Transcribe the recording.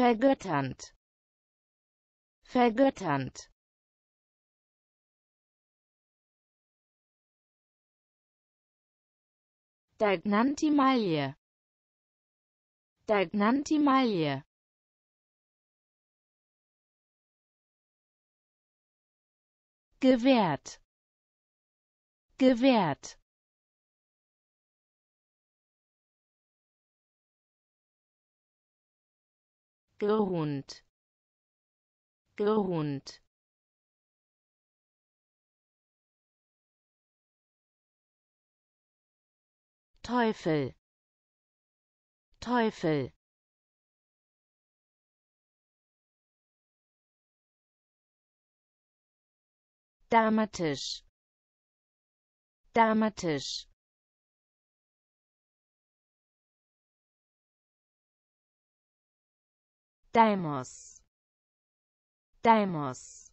vergötternd, vergötternd. Dagnantimalie, Dagnantimalie. gewährt gewährt gerund gerund Teufel Teufel Dramatisch Dramatisch Daimos. Daimos.